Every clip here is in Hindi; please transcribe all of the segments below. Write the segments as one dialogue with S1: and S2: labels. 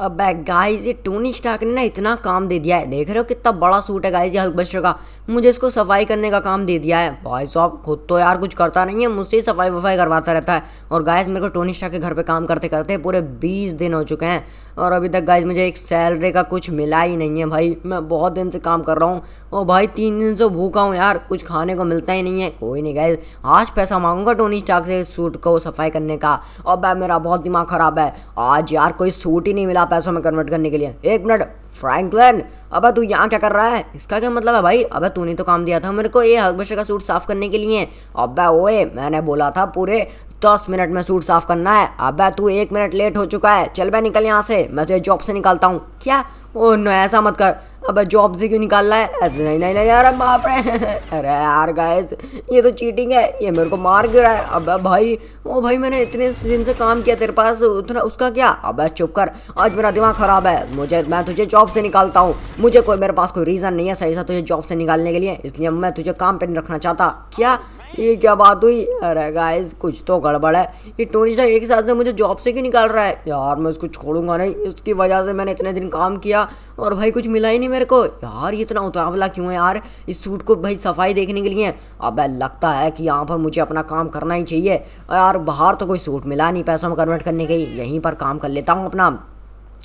S1: अब गाइस ये टोनी स्टार्क ने ना इतना काम दे दिया है देख रहे हो कितना बड़ा सूट है गाइस ये हल्कबस्टर का मुझे इसको सफाई करने का काम दे दिया है भाई साहब खुद तो यार कुछ करता नहीं है मुझसे ही सफाई वफाई करवाता रहता है और गाइस मेरे को टोनी स्टार्क के घर पे काम करते करते पूरे बीस दिन हो चुके हैं और अभी तक गाइज मुझे एक सैलरी का कुछ मिला ही नहीं है भाई मैं बहुत दिन से काम कर रहा हूँ और भाई तीन दिन से भूखा हूँ यार कुछ खाने को मिलता ही नहीं है कोई नहीं गाइज आज पैसा मांगूंगा टोनी स्टार्क से इस सूट को सफाई करने का और मेरा बहुत दिमाग खराब है आज यार कोई सूट ही नहीं मिला यहाँ पैसों में कन्वर्ट करने के लिए एक मिनट फ्रैंकलिन अबे तू यहाँ क्या कर रहा है इसका क्या मतलब है भाई अबे तूने तो काम दिया था मेरे को ये हकबशे का सूट साफ करने के लिए अबे ओए मैंने बोला था पूरे दस मिनट में सूट साफ करना है अबे तू एक मिनट लेट हो चुका है चल मैं निकल यहाँ से मैं तुझे जॉब से निकालता हूँ क्या ओ नो ऐसा मत कर अब जॉब से क्यों निकालना है अरे नहीं नहीं नहीं यार बाप रे अरे यार गाइस ये तो चीटिंग है ये मेरे को मार गिरा है अब भाई ओ भाई मैंने इतने दिन से काम किया तेरे पास उतना उसका क्या अब चुप कर आज मेरा दिमाग ख़राब है मुझे मैं तुझे जॉब से निकालता हूँ मुझे कोई मेरे पास कोई रीज़न नहीं है सही सा तुझे जॉब से निकालने के लिए इसलिए मैं तुझे काम पर नहीं रखना चाहता क्या ये क्या बात हुई अरे गाइस कुछ तो गड़बड़ है ये टोनी एक साथ से मुझे जॉब से क्यों निकाल रहा है यार मैं इसको छोड़ूंगा नहीं इसकी वजह से मैंने इतने दिन काम किया गया और भाई कुछ मिला ही नहीं मेरे को यार ये इतना उतावला क्यों है यार इस सूट को भाई सफाई देखने के लिए अब लगता है कि यहाँ पर मुझे अपना काम करना ही चाहिए यार बाहर तो कोई सूट मिला नहीं पैसों में कन्वर्ट करने के यहीं पर काम कर लेता हूँ अपना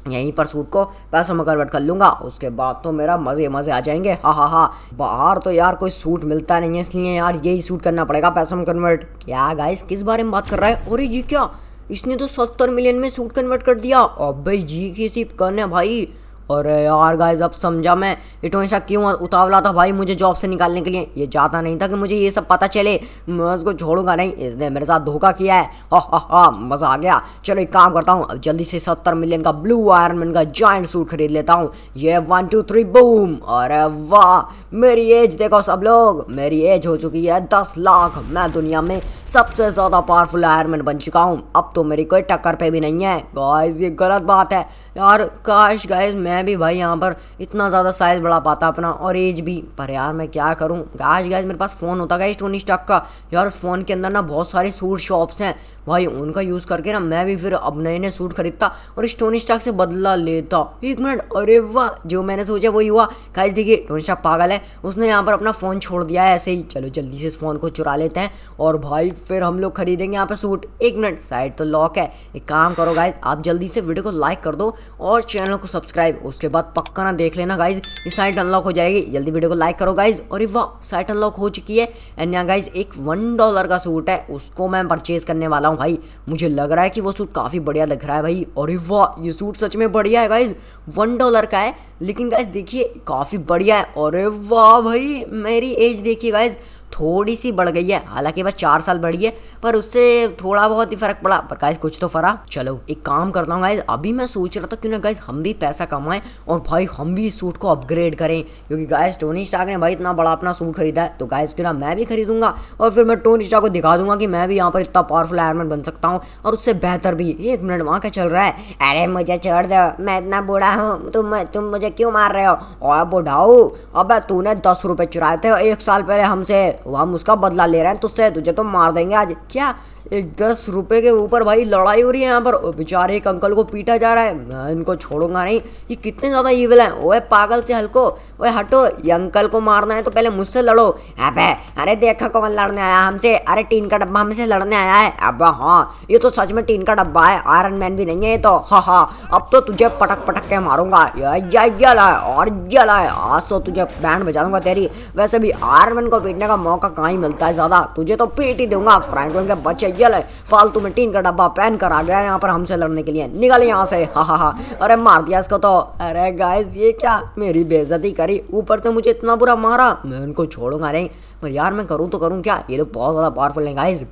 S1: यहीं पर सूट को पैसों में कन्वर्ट कर लूँगा उसके बाद तो मेरा मज़े मज़े आ जाएंगे हाँ हाँ हाँ बाहर तो यार कोई सूट मिलता नहीं है इसलिए यार यही सूट करना पड़ेगा पैसों में कन्वर्ट क्या गाइस किस बारे में बात कर रहा है और ये क्या इसने तो सत्तर मिलियन में सूट कन्वर्ट कर दिया अब भाई जी किसी कन है भाई और यार गाइज अब समझा मैं इटोनिशा क्यों उतावला था भाई मुझे जॉब से निकालने के लिए ये जाता नहीं था कि मुझे ये सब पता चले मैं उसको छोड़ूंगा नहीं इसने मेरे साथ धोखा किया है हा हा हा मज़ा आ गया चलो एक काम करता हूँ अब जल्दी से सत्तर मिलियन का ब्लू आयरन मैन का जॉइंट सूट खरीद लेता हूँ ये वन टू थ्री बूम और वाह मेरी एज देखो सब लोग मेरी एज हो चुकी है दस लाख मैं दुनिया में सबसे ज़्यादा पावरफुल आयरमैन बन चुका हूँ अब तो मेरी कोई टक्कर पे भी नहीं है गाइस ये गलत बात है यार काश गाइस मैं भी भाई यहाँ पर इतना ज़्यादा साइज़ बढ़ा पाता अपना और एज भी पर यार मैं क्या करूँ काश गाइज मेरे पास फ़ोन होता गाइज टोनी स्टॉक का यार उस फ़ोन के अंदर ना बहुत सारे सूट शॉप्स हैं भाई उनका यूज़ करके ना मैं भी फिर अब नए नए सूट खरीदता और इस टोनी स्टॉक से बदला लेता एक मिनट अरे वाह जो मैंने सोचा वही हुआ गाइस देखिए टोनी स्टॉक पागल है है उसने यहाँ पर अपना फ़ोन छोड़ दिया है ऐसे ही चलो जल्दी से इस फ़ोन को चुरा लेते हैं और भाई फिर हम लोग खरीदेंगे यहाँ पर सूट एक मिनट साइड तो लॉक है एक काम करो गाइज आप जल्दी से वीडियो को लाइक कर दो और चैनल को सब्सक्राइब उसके बाद पक्का ना देख लेना गाइज ये साइट अनलॉक हो जाएगी जल्दी वीडियो को लाइक करो गाइज और वाह साइट अनलॉक हो चुकी है एंड यहाँ गाइज एक वन डॉलर का सूट है उसको मैं परचेज करने वाला हूँ भाई मुझे लग रहा है कि वो सूट काफ़ी बढ़िया लग रहा है भाई और वाह ये सूट सच में बढ़िया है गाइज वन डॉलर का है लेकिन गाइज देखिए काफ़ी बढ़िया है और वाह भाई मेरी एज देखिए गाइज थोड़ी सी बढ़ गई है हालांकि बस चार साल बढ़ी है पर उससे थोड़ा बहुत ही फर्क पड़ा पर गाइस कुछ तो फरा चलो एक काम करता हूँ गाइस अभी मैं सोच रहा था क्यों ना गाइस हम भी पैसा कमाएं और भाई हम भी इस सूट को अपग्रेड करें क्योंकि गाइस टोनी स्टाक ने भाई इतना बड़ा अपना सूट खरीदा है तो गाइस क्यों ना मैं भी खरीदूंगा और फिर मैं टोनी स्टाक को दिखा दूंगा कि मैं भी यहाँ पर इतना पावरफुल आयरमैन बन सकता हूँ और उससे बेहतर भी एक मिनट वहाँ क्या चल रहा है अरे मुझे छोड़ दो मैं इतना बूढ़ा हूँ तुम तो तुम मुझे क्यों मार रहे हो और बुढ़ाओ अब तूने दस रुपये चुराए थे एक साल पहले हमसे वो हम उसका बदला ले रहे हैं तुझसे तुझे तो मार देंगे आज क्या एक दस रुपए के ऊपर भाई लड़ाई हो रही है यहाँ पर बेचारे एक अंकल को पीटा जा रहा है मैं इनको छोड़ूंगा नहीं ये कितने ज़्यादा ईविल हैं ओए पागल से हल्को ओए हटो ये अंकल को मारना है तो पहले मुझसे लड़ो अब अरे देखा कौन लड़ने आया हमसे अरे टीन का डब्बा हमसे लड़ने आया है अब हाँ ये तो सच में टीन का डब्बा है आयरन मैन भी नहीं है ये तो हाँ हाँ अब तो तुझे पटक पटक के मारूंगा और जला आज तो तुझे बैंड बजाऊंगा तेरी वैसे भी आयरन मैन को पीटने का मौका कहाँ ही मिलता है ज़्यादा तुझे तो पीट ही दूंगा फ्रैंकलिन के बच्चे लड़कियाँ है फालतू में टीन का डब्बा पहन कर आ गया यहाँ पर हमसे लड़ने के लिए निकल यहाँ से हा हा हा अरे मार दिया इसको तो अरे गाइस ये क्या मेरी बेजती करी ऊपर से मुझे इतना बुरा मारा मैं उनको छोड़ूंगा नहीं पर यार मैं करूँ तो करूँ क्या ये लोग बहुत ज़्यादा पावरफुल हैं गाइज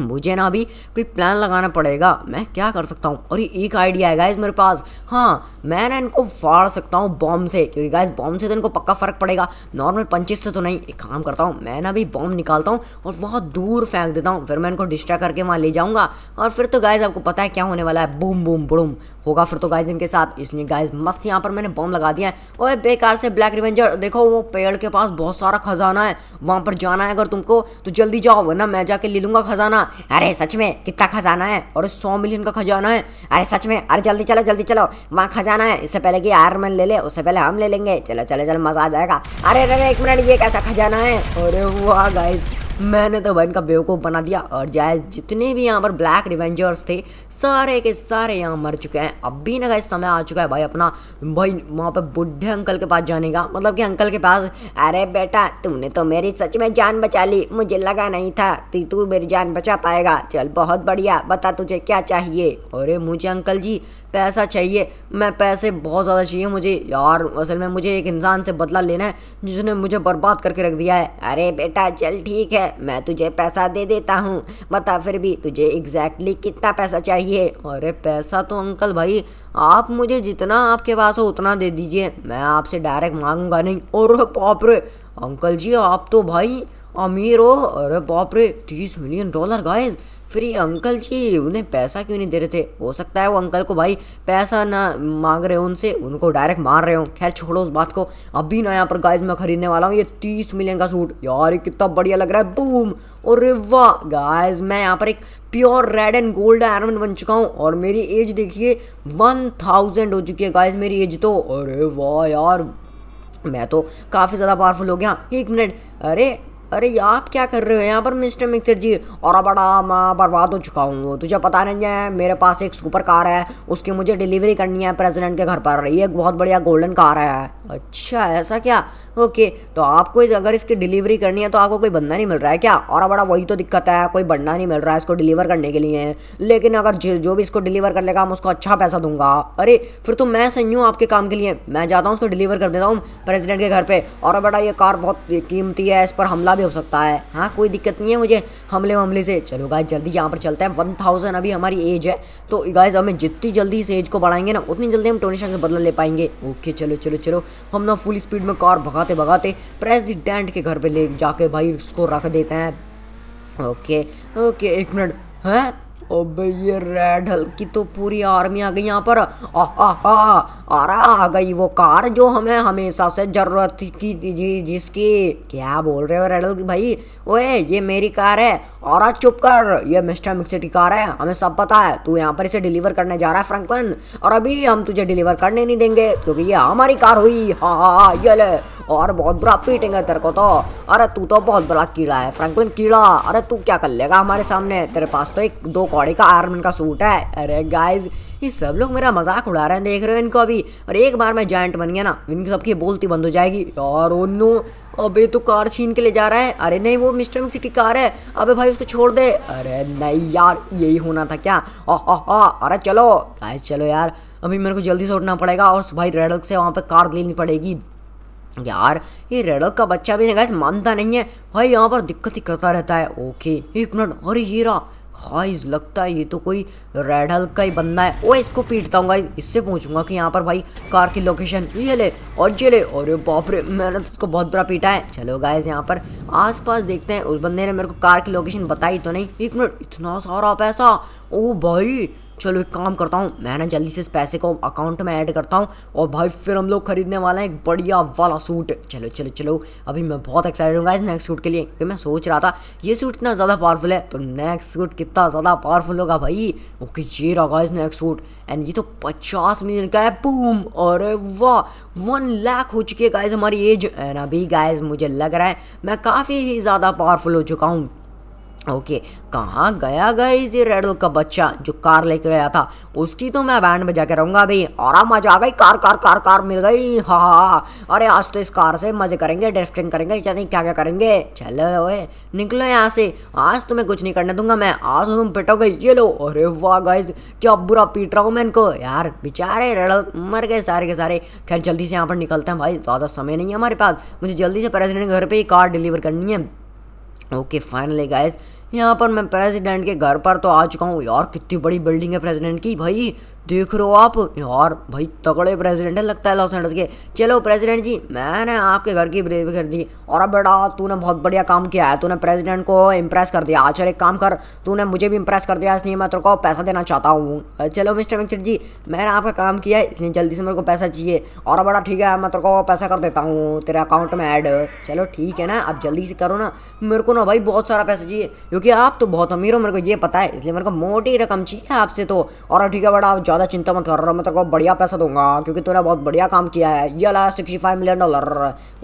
S1: मुझे ना अभी कोई प्लान लगाना पड़ेगा मैं क्या कर सकता हूँ और ये एक आइडिया है गाइज मेरे पास हाँ मैं ना इनको फाड़ सकता हूँ बॉम्ब से क्योंकि गाइज बॉम्ब से तो इनको पक्का फ़र्क पड़ेगा नॉर्मल पंचेस से तो नहीं एक काम करता हूँ मैं ना भी बॉम्ब निकालता हूँ और बहुत दूर फेंक देता हूँ फिर मैं इनको डिस्ट्रा करके वहाँ ले जाऊँगा और फिर तो गाइज आपको पता है क्या होने वाला है बूम बूम बुड़ूम होगा फिर तो गाइज इनके साथ इसलिए गाइज मस्त यहाँ पर मैंने बॉम्ब लगा दिया है और बेकार से ब्लैक रिवेंजर देखो वो पेड़ के पास बहुत सारा खजाना है वहाँ पर जाना है अगर तुमको तो जल्दी जाओ वरना मैं जाके ले लूँगा खजाना हाँ अरे सच में कितना खजाना है और सौ मिलियन का खजाना है अरे सच में अरे जल्दी चलो जल्दी चलो वहाँ खजाना है इससे पहले कि आयरमैन ले ले उससे पहले हम ले लेंगे चलो चलो चलो मज़ा आ जाएगा अरे अरे एक मिनट ये कैसा खजाना है अरे वाह गाइस मैंने तो भाई इनका बेवकूफ़ बना दिया और जायज जितने भी यहाँ पर ब्लैक रिवेंजर्स थे सारे के सारे यहाँ मर चुके हैं अब भी ना इस समय आ चुका है भाई अपना भाई वहाँ पर बुढ़े अंकल के पास जाने का मतलब कि अंकल के पास अरे बेटा तूने तो मेरी सच में जान बचा ली मुझे लगा नहीं था कि तू मेरी जान बचा पाएगा चल बहुत बढ़िया बता तुझे क्या चाहिए अरे मुझे अंकल जी पैसा चाहिए मैं पैसे बहुत ज़्यादा चाहिए मुझे यार असल में मुझे एक इंसान से बदला लेना है जिसने मुझे बर्बाद करके रख दिया है अरे बेटा चल ठीक है मैं तुझे पैसा दे देता हूँ बता फिर भी तुझे एग्जैक्टली कितना पैसा चाहिए अरे पैसा तो अंकल भाई आप मुझे जितना आपके पास हो उतना दे दीजिए मैं आपसे डायरेक्ट मांगूंगा नहीं और पापरे अंकल जी आप तो भाई अमीर हो अरे बाप तीस मिलियन डॉलर गाइस फिर ये अंकल जी उन्हें पैसा क्यों नहीं दे रहे थे हो सकता है वो अंकल को भाई पैसा ना मांग रहे हो उनसे उनको डायरेक्ट मार रहे हो खैर छोड़ो उस बात को अभी ना यहाँ पर गाइज मैं खरीदने वाला हूँ ये तीस मिलियन का सूट यार कितना बढ़िया लग रहा है बूम और वाह गाइज मैं यहाँ पर एक pure red and gold iron बन चुका हूँ और मेरी एज देखिए वन थाउजेंड हो चुकी है गाइज मेरी एज तो अरे वाह यार मैं तो काफ़ी ज़्यादा पावरफुल हो गया एक मिनट अरे अरे आप क्या कर रहे हो यहाँ पर मिस्टर मिक्सर जी और बड़ा मैं बर्बाद हो चुका हूँ तुझे पता नहीं है मेरे पास एक सुपर कार है उसकी मुझे डिलीवरी करनी है प्रेसिडेंट के घर पर ये एक बहुत बढ़िया गोल्डन कार है अच्छा ऐसा क्या ओके तो आपको इस अगर इसकी डिलीवरी करनी है तो आपको कोई बंदा नहीं मिल रहा है क्या और बड़ा वही तो दिक्कत है कोई बंदा नहीं मिल रहा है इसको डिलीवर करने के लिए लेकिन अगर जो भी इसको डिलीवर कर लेगा मैं उसको अच्छा पैसा दूंगा अरे फिर तो मैं सही हूँ आपके काम के लिए मैं जाता हूँ उसको डिलीवर कर देता हूँ प्रेजिडेंट के घर पर और बड़ा ये कार बहुत कीमती है इस पर हमला भी भी हो सकता है हाँ कोई दिक्कत नहीं है मुझे हमले वमले से चलो गाइज जल्दी यहाँ पर चलते हैं वन थाउजेंड अभी हमारी एज है तो गाइज हमें जितनी जल्दी इस एज को बढ़ाएंगे ना उतनी जल्दी हम टोनी से बदला ले पाएंगे ओके चलो चलो चलो हम ना फुल स्पीड में कार भगाते भगाते प्रेजिडेंट के घर पर ले जाके भाई उसको रख देते हैं ओके ओके एक मिनट है अबे ये रेड हल्की तो पूरी आर्मी आ गई यहाँ पर आ, रहा आ, गई वो कार जो हमें हमेशा से जरूरत की जी जिसकी क्या बोल रहे हो रेड हल्की भाई ओए ये मेरी कार है और चुप कर ये मिस्टर मिक्सी की कार है हमें सब पता है तू यहाँ पर इसे डिलीवर करने जा रहा है फ्रैंकलिन और अभी हम तुझे डिलीवर करने नहीं देंगे क्योंकि ये हमारी कार हुई हाँ हाँ हा, ये ले और बहुत बुरा पीटेंगे तेरे को तो अरे तू तो बहुत बड़ा कीड़ा है फ्रैंकलिन कीड़ा अरे तू क्या कर लेगा हमारे सामने तेरे पास तो एक दो कॉल बॉडी का आर्मन का सूट है अरे गाइज ये सब लोग मेरा मजाक उड़ा रहे हैं देख रहे हो इनको अभी और एक बार मैं जॉइंट बन गया ना इनकी सबकी बोलती बंद हो जाएगी और ओ अबे तो कार छीन के ले जा रहा है अरे नहीं वो मिस्टर मिक्सी की कार है अबे भाई उसको छोड़ दे अरे नहीं यार यही होना था क्या अरे चलो गाइज चलो यार अभी मेरे को जल्दी से उठना पड़ेगा और भाई रेडक से वहाँ पर कार लेनी पड़ेगी यार ये रेडक का बच्चा भी नहीं गाइस मानता नहीं है भाई यहाँ पर दिक्कत ही करता रहता है ओके एक मिनट अरे हीरा गाइस हाँ, लगता है ये तो कोई रेड हल्क का ही बंदा है ओ इसको पीटता हूँ गाइज इससे पूछूंगा कि यहाँ पर भाई कार की लोकेशन ये ले और ये ले और बाप रे मैंने तो उसको बहुत बुरा पीटा है चलो गाइज यहाँ पर आसपास देखते हैं उस बंदे ने मेरे को कार की लोकेशन बताई तो नहीं एक मिनट इतना सारा पैसा ओ भाई चलो एक काम करता हूँ मैं ना जल्दी से इस पैसे को अकाउंट में ऐड करता हूँ और भाई फिर हम लोग खरीदने वाले हैं एक बढ़िया वाला सूट चलो चलो चलो अभी मैं बहुत एक्साइटेड हूँ इस नेक्स्ट सूट के लिए क्योंकि मैं सोच रहा था ये सूट इतना ज़्यादा पावरफुल है तो नेक्स्ट सूट कितना ज़्यादा पावरफुल होगा भाई ओके ये रहा इस नेक्स्ट सूट एंड ये तो पचास मिलियन का है बूम अरे वाह वन लाख हो चुकी है गाइज हमारी एज एंड अभी गाइज मुझे लग रहा है मैं काफ़ी ही ज़्यादा पावरफुल हो चुका हूँ ओके कहाँ गया गाइज रेडल का बच्चा जो कार लेके गया था उसकी तो मैं बैंड बजा के रहूँगा भाई और मजा आ गई कार कार कार कार मिल गई हाँ हाँ अरे आज तो इस कार से मजे करेंगे ड्रिफ्टिंग करेंगे चलिए क्या क्या करेंगे चलो ओए निकलो यहाँ से आज तुम्हें कुछ नहीं करने दूंगा मैं आज तो तुम पिटोगे ये लो अरे वाह गाइज क्या बुरा पीट रहा हूँ मैं इनको यार बेचारे रेडल मर गए सारे के सारे खैर जल्दी से यहाँ पर निकलते हैं भाई ज़्यादा समय नहीं है हमारे पास मुझे जल्दी से प्रेसिडेंट घर पर ही कार डिलीवर करनी है ओके फाइनली गाइज यहाँ पर मैं प्रेसिडेंट के घर पर तो आ चुका हूँ यार कितनी बड़ी बिल्डिंग है प्रेसिडेंट की भाई देख रहे हो आप यार भाई तगड़े प्रेसिडेंट है लगता है लॉस एंडर्स के चलो प्रेसिडेंट जी मैंने आपके घर की ब्रेव कर दी और अब बेटा तूने बहुत बढ़िया काम किया है तूने प्रेसिडेंट को इम्प्रेस कर दिया चल एक काम कर तूने मुझे भी इम्प्रेस कर दिया इसलिए मैं तेरे को पैसा देना चाहता हूँ चलो मिस्टर मिक्सर जी मैंने आपका काम किया है इसलिए जल्दी से मेरे को पैसा चाहिए और बड़ा ठीक है मैं तेरे को पैसा कर देता हूँ तेरे अकाउंट में ऐड चलो ठीक है ना आप जल्दी से करो ना मेरे को ना भाई बहुत सारा पैसा चाहिए क्योंकि आप तो बहुत अमीर हो मेरे को ये पता है इसलिए मेरे को मोटी रकम चाहिए आपसे तो और ठीक है बड़ा आप ज़्यादा चिंता मत कर रहा मैं तेरे को बढ़िया पैसा दूंगा क्योंकि तूने बहुत बढ़िया काम किया है ये लाया सिक्सटी फाइव मिलियन डॉलर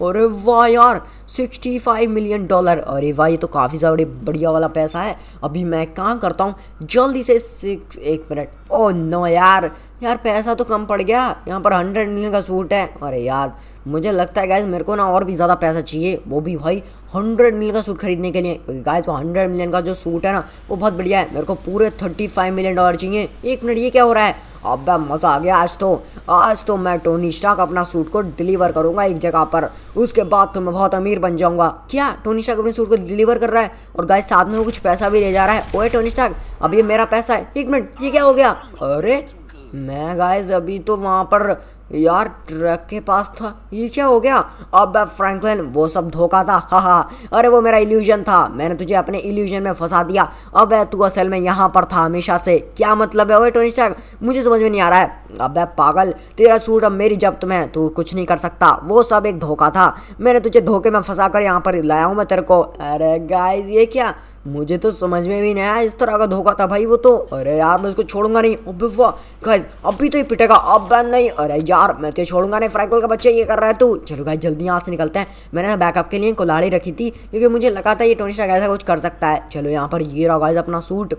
S1: अरे वाह यार सिक्सटी फाइव मिलियन डॉलर अरे वाह ये तो काफ़ी ज़्यादा बढ़िया वाला पैसा है अभी मैं काम करता हूँ जल्दी से सिक्स एक मिनट ओ नो यार यार पैसा तो कम पड़ गया यहाँ पर हंड्रेड मिलियन का सूट है अरे यार मुझे लगता है गैस मेरे को ना और भी ज़्यादा पैसा चाहिए वो भी भाई हंड्रेड मिलियन का सूट खरीदने के लिए क्योंकि गाइस वो हंड्रेड मिलियन का जो सूट है ना वो बहुत बढ़िया है मेरे को पूरे थर्टी फाइव मिलियन डॉलर चाहिए एक मिनट ये क्या हो रहा है अब मज़ा आ गया आज तो आज तो मैं टोनी स्टाक अपना सूट को डिलीवर करूंगा एक जगह पर उसके बाद तो मैं बहुत अमीर बन जाऊंगा क्या टोनी स्टाक अपने सूट को डिलीवर कर रहा है और गाय साथ में कुछ पैसा भी ले जा रहा है ओए टोनी स्टाक अब ये मेरा पैसा है एक मिनट ये क्या हो गया अरे मैं गाइज अभी तो वहाँ पर यार ट्रक के पास था ये क्या हो गया अब फ्रैंकलिन वो सब धोखा था हा हा अरे वो मेरा इल्यूजन था मैंने तुझे अपने इल्यूजन में फंसा दिया अब तू असल में यहाँ पर था हमेशा से क्या मतलब है वो टोनी स्टार्क मुझे समझ में नहीं आ रहा है अब पागल तेरा सूट अब मेरी जब्त में तू कुछ नहीं कर सकता वो सब एक धोखा था मैंने तुझे धोखे में फंसा कर यहाँ पर लाया हूँ मैं तेरे को अरे गाइज ये क्या मुझे तो समझ में भी नहीं आया इस तरह का धोखा था भाई वो तो अरे यार मैं इसको छोड़ूंगा नहीं अबे वाह गाइस अभी तो ये पिटेगा अब बैन नहीं अरे यार मैं तो छोड़ूंगा नहीं फ्राइकल का बच्चा ये कर रहा है तू चलो गाइस जल्दी यहाँ से निकलते हैं मैंने ना बैकअप के लिए कोलाड़ी रखी थी क्योंकि मुझे लगा था ये टोनी स्टार्क ऐसा कुछ कर सकता है चलो यहाँ पर ये रहा गाइस अपना सूट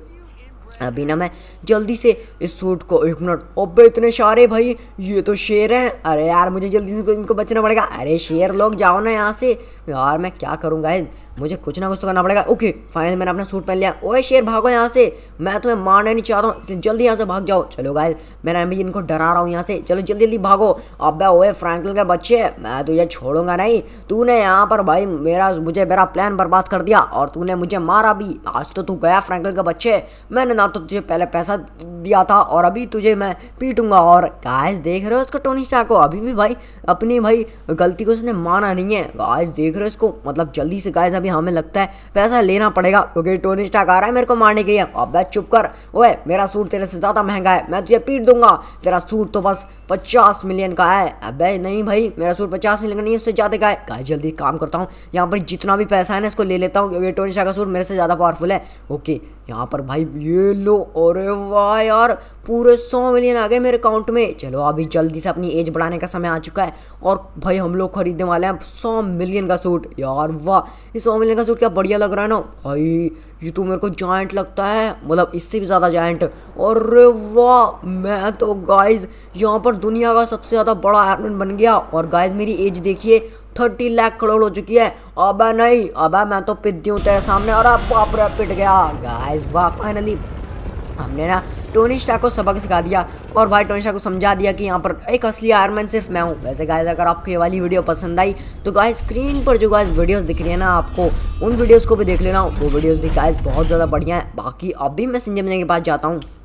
S1: अभी ना मैं जल्दी से इस सूट को एक मिनट अबे इतने सारे भाई ये तो शेर हैं अरे यार मुझे जल्दी से इनको बचना पड़ेगा अरे शेर लोग जाओ ना यहाँ से यार मैं क्या करूँगा मुझे कुछ ना कुछ तो करना पड़ेगा ओके फाइनल मैंने अपना सूट पहन लिया ओए शेर भागो यहाँ से मैं तुम्हें मारना नहीं चाहता हूँ इसलिए जल्दी यहाँ से भाग जाओ चलो गाय मैंने अभी इनको डरा रहा हूँ यहाँ से चलो जल्दी जल्दी भागो अब ओए फ्रैंकल के बच्चे मैं तुझे छोड़ूंगा नहीं तूने यहाँ पर भाई मेरा मुझे मेरा प्लान बर्बाद कर दिया और तूने मुझे मारा भी आज तो तू गया फ्रैंकल के बच्चे मैंने ना तो तुझे पहले पैसा दिया था और अभी तुझे मैं पीटूंगा और गाइस देख रहे हो उसको टोनी शाह को अभी भी भाई अपनी भाई गलती को उसने माना नहीं है गाइस देख रहे हो इसको मतलब जल्दी से गाइस अभी हमें लगता है पैसा लेना पड़ेगा क्योंकि टोनी स्टाक आ रहा है मेरे को मारने के लिए अब चुप कर ओए मेरा सूट तेरे से ज़्यादा महंगा है मैं तुझे पीट दूंगा तेरा सूट तो बस पचास मिलियन का है अब नहीं भाई मेरा सूट पचास मिलियन का नहीं उससे ज़्यादा का है गाय जल्दी काम करता हूँ यहाँ पर जितना भी पैसा है ना इसको ले लेता हूँ क्योंकि टोनी शाह का सूट मेरे से ज़्यादा पावरफुल है ओके यहाँ पर भाई ये लो अरे वाह यार पूरे सौ मिलियन आ गए मेरे अकाउंट में चलो अभी जल्दी से अपनी एज बढ़ाने का समय आ चुका है और भाई हम लोग खरीदने वाले हैं सौ मिलियन का सूट यार वाह ये सौ मिलियन का सूट क्या बढ़िया लग रहा है ना भाई ये तो मेरे को जॉइंट लगता है मतलब इससे भी ज़्यादा जॉइंट और वाह मैं तो गाइज यहाँ पर दुनिया का सबसे ज़्यादा बड़ा आयरमैन बन गया और गाइज मेरी एज देखिए थर्टी लाख करोड़ हो चुकी है अब नहीं अब मैं तो पिट दी हूँ तेरे सामने और अब बाप पिट गया गाइस वाह फाइनली हमने ना टोनी शाह को सबक सिखा दिया और भाई टोनी शाह को समझा दिया कि यहाँ पर एक असली आयरमैन सिर्फ मैं हूँ वैसे गाइस अगर आपको ये वाली वीडियो पसंद आई तो गाइस स्क्रीन पर जो गाइस वीडियोस दिख रही है ना आपको उन वीडियोस को भी देख लेना वो वीडियोस भी गाइस बहुत ज़्यादा बढ़िया है बाकी अब भी मैं संजय के पास जाता हूँ